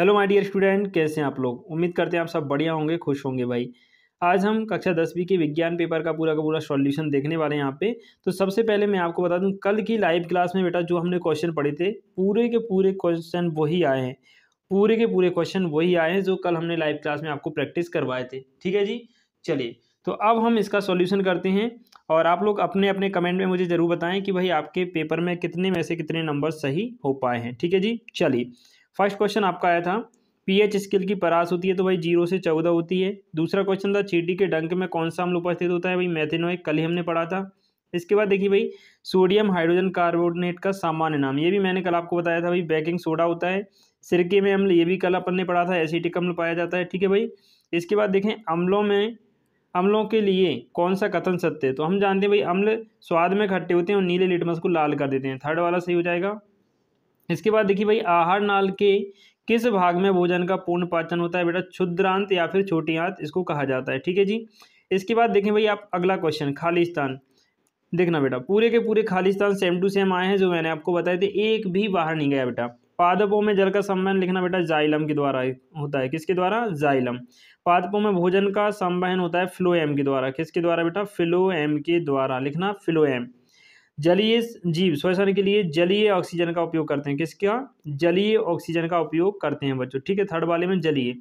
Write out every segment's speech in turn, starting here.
hello my dear student कैसे हैं आप लोग उम्मीद करते हैं आप सब बढ़िया होंगे खुश होंगे भाई आज हम कक्षा दसवीं के विज्ञान पेपर का पूरा का पूरा सॉल्यूशन देखने वाले हैं यहाँ पे तो सबसे पहले मैं आपको बता दूं कल की लाइव क्लास में बेटा जो हमने क्वेश्चन पढ़े थे पूरे के पूरे क्वेश्चन वही आए हैं पूरे के पूरे क्वेश्चन वही आए हैं जो कल हमने लाइव क्लास में आपको प्रैक्टिस करवाए थे ठीक है जी चलिए तो अब हम इसका सॉल्यूशन करते हैं और आप लोग अपने अपने कमेंट में मुझे ज़रूर बताएं कि भाई आपके पेपर में कितने में से कितने नंबर सही हो पाए हैं ठीक है जी चलिए फर्स्ट क्वेश्चन आपका आया था पीएच स्केल की परास होती है तो भाई जीरो से चौदह होती है दूसरा क्वेश्चन था चीटी के डंक में कौन सा अम्ल उपस्थित होता है भाई मैथेनोइक कल ही हमने पढ़ा था इसके बाद देखिए भाई सोडियम हाइड्रोजन कार्बोनेट का सामान्य नाम ये भी मैंने कल आपको बताया था भाई बेकिंग सोडा होता है सिरके में अम्ल ये भी कल अपन ने पढ़ा था एसिटिक अम्ल पाया जाता है ठीक है भाई इसके बाद देखें अम्लों में अम्लों के लिए कौन सा कथन सत्य है तो हम जानते हैं भाई अम्ल स्वाद में खट्टे होते हैं और नीले लिटमस को लाल कर देते हैं थर्ड वाला सही हो जाएगा इसके बाद देखिए भाई आहार नाल के किस भाग में भोजन का पूर्ण पाचन होता है बेटा क्षुद्रांत या फिर छोटी आंत इसको कहा जाता है ठीक है जी इसके बाद देखें भाई आप अगला क्वेश्चन खालिस्तान देखना बेटा पूरे के पूरे खालिस्तान सेम टू सेम आए हैं जो मैंने आपको बताए थे एक भी बाहर नहीं गया बेटा पादपों में जल का संवहन लिखना बेटा जाइलम के द्वारा होता है किसके द्वारा जाइलम पादपों में भोजन का संवहन होता है फ्लोएम के द्वारा किसके द्वारा बेटा फ्लोएम के द्वारा लिखना फ्लोएम जलीय जीव श्वसन के लिए जलीय ऑक्सीजन का उपयोग करते हैं किसका जलीय ऑक्सीजन का उपयोग करते हैं बच्चों ठीक है थर्ड वाले में जलीय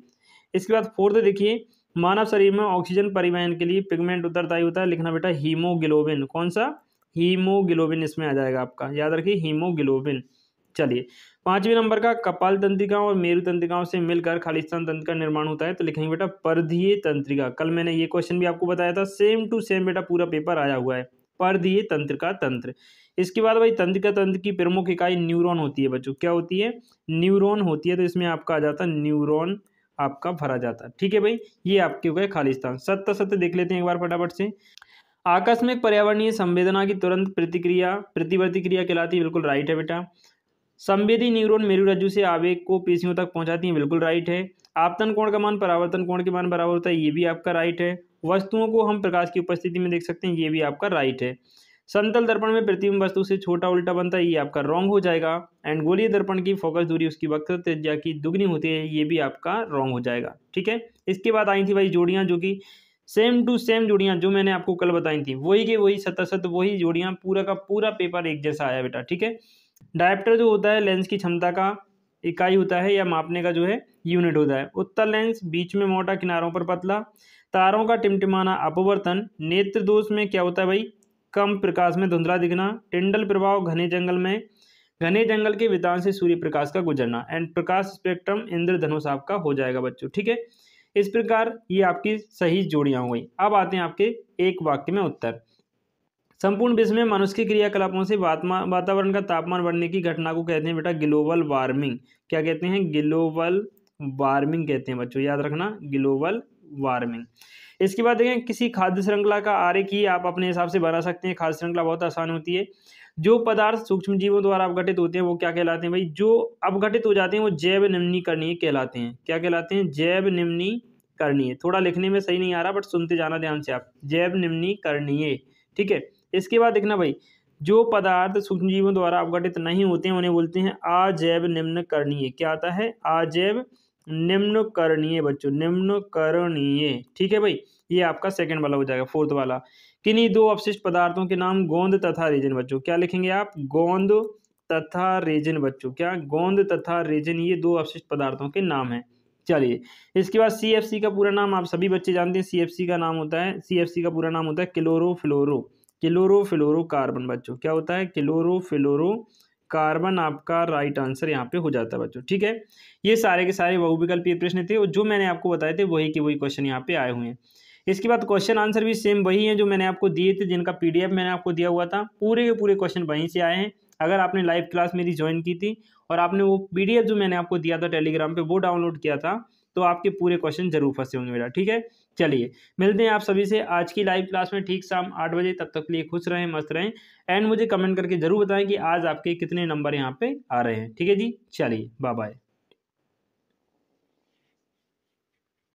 इसके बाद फोर्थ देखिए मानव शरीर में ऑक्सीजन परिवहन के लिए पिगमेंट उत्तरदायी होता है लिखना बेटा हीमोग्लोबिन कौन सा हीमोग्लोबिन इसमें आ जाएगा आपका याद रखिए हीमोग्लोबिन चलिए पांचवें नंबर का कपाल तंत्रिकाओं और मेरु तंत्रिकाओं से मिलकर खालिस्तान तंत्र का निर्माण होता है तो लिखेंगे बेटा परधीय तंत्रिका कल मैंने ये क्वेश्चन भी आपको बताया था सेम टू सेम बेटा पूरा पेपर आया हुआ है पर दिए तंत्र का तंत्र इसके बाद भाई तंत्र का तंत्र की प्रमुख इकाई न्यूरॉन होती है बच्चों क्या होती है न्यूरॉन होती है तो इसमें आपका आ जाता है न्यूरोन आपका भरा जाता है ठीक है भाई ये आपके हो गए स्थान सत्य सत्य देख लेते हैं एक बार फटाफट से आकस्मिक पर्यावरणीय संवेदना की तुरंत प्रतिक्रिया प्रतिवर्ती क्रिया कहलाती है बिल्कुल राइट है बेटा संवेदी न्यूरॉन रज्जु से आवेग को पेशियों तक पहुंचाती है बिल्कुल राइट है आपतन कोण का मान परावर्तन कोण के मान बराबर होता है ये भी आपका राइट है वस्तुओं को हम प्रकाश की उपस्थिति में देख सकते हैं ये भी आपका राइट है समतल दर्पण में प्रतिबिंब वस्तु से छोटा उल्टा बनता है ये आपका रॉन्ग हो जाएगा एंड गोलीय दर्पण की फोकस दूरी उसकी वक्त त्रिज्या की दुगनी होती है ये भी आपका रॉन्ग हो जाएगा ठीक है इसके बाद आई थी भाई जोड़ियाँ जो कि सेम टू सेम जोड़ियाँ जो मैंने आपको कल बताई थी वही के वही सत वही जोड़ियाँ पूरा का पूरा पेपर एक जैसा आया बेटा ठीक है डायप्टर जो होता है लेंस की क्षमता का इकाई होता है या मापने का जो है यूनिट होता है उत्तर लेंस बीच में मोटा किनारों पर पतला तारों का टिमटिमाना अपवर्तन नेत्र दोष में क्या होता है भाई कम प्रकाश में धुंधला दिखना टिंडल प्रभाव घने जंगल में घने जंगल के विधान से सूर्य प्रकाश का गुजरना एंड प्रकाश स्पेक्ट्रम इंद्रधनुष आपका हो जाएगा बच्चों ठीक है इस प्रकार ये आपकी सही जोड़ियां हो गई अब आते हैं आपके एक वाक्य में उत्तर संपूर्ण विश्व में मनुष्य की क्रियाकलापों से वातावरण का तापमान बढ़ने की घटना को कहते हैं बेटा ग्लोबल वार्मिंग क्या कहते हैं ग्लोबल वार्मिंग कहते हैं बच्चों याद रखना ग्लोबल वार्मिंग इसके बाद देखें किसी खाद्य श्रृंखला का आरेख ही आप अपने हिसाब से बना सकते हैं खाद्य श्रृंखला बहुत आसान होती है जो पदार्थ सूक्ष्म जीवों द्वारा अवघटित होते हैं वो क्या कहलाते हैं भाई जो अवघटित हो जाते हैं वो जैव निम्नीकरणीय कहलाते हैं क्या कहलाते हैं जैव निम्नीकरणीय थोड़ा लिखने में सही नहीं आ रहा बट सुनते जाना ध्यान से आप जैव निम्नीकरणीय ठीक है इसके बाद देखना भाई जो पदार्थ सूक्ष्म जीवों द्वारा अवघटित नहीं होते हैं उन्हें बोलते हैं अजैव निम्नकरणीय क्या आता है अजैव निम्न करणीय बच्चों निम्न करणीय ठीक है भाई ये आपका सेकंड वाला हो जाएगा फोर्थ वाला किन्हीं दो अवशिष्ट पदार्थों के नाम गोंद तथा रेजन बच्चों क्या लिखेंगे आप गोंद तथा रेजन बच्चों क्या गोंद तथा रेजन ये दो अवशिष्ट पदार्थों के नाम है चलिए इसके बाद सी का पूरा नाम आप सभी बच्चे जानते हैं सी का नाम होता है सी का पूरा नाम होता है किलोरो फ्लोरो किलोरो फ्लोरो कार्बन बच्चों क्या होता है किलोरो फ्लोरो कार्बन आपका राइट आंसर यहाँ पे हो जाता है बच्चों ठीक है ये सारे के सारे बहुविकल्पीय प्रश्न थे और जो मैंने आपको बताए थे वही के वही क्वेश्चन यहाँ पे आए हुए हैं इसके बाद क्वेश्चन आंसर भी सेम वही है जो मैंने आपको दिए थे जिनका पीडीएफ मैंने आपको दिया हुआ था पूरे के पूरे क्वेश्चन वहीं से आए हैं अगर आपने लाइव क्लास मेरी ज्वाइन की थी और आपने वो पी जो मैंने आपको दिया था टेलीग्राम पर वो डाउनलोड किया था तो आपके पूरे क्वेश्चन जरूर फंसे होंगे मेरा ठीक है चलिए मिलते हैं आप सभी से आज की लाइव क्लास में ठीक शाम आठ बजे तब तक के लिए खुश रहें मस्त रहें एंड मुझे कमेंट करके जरूर बताएं कि आज आपके कितने नंबर यहाँ पे आ रहे हैं ठीक है जी चलिए बाय बाय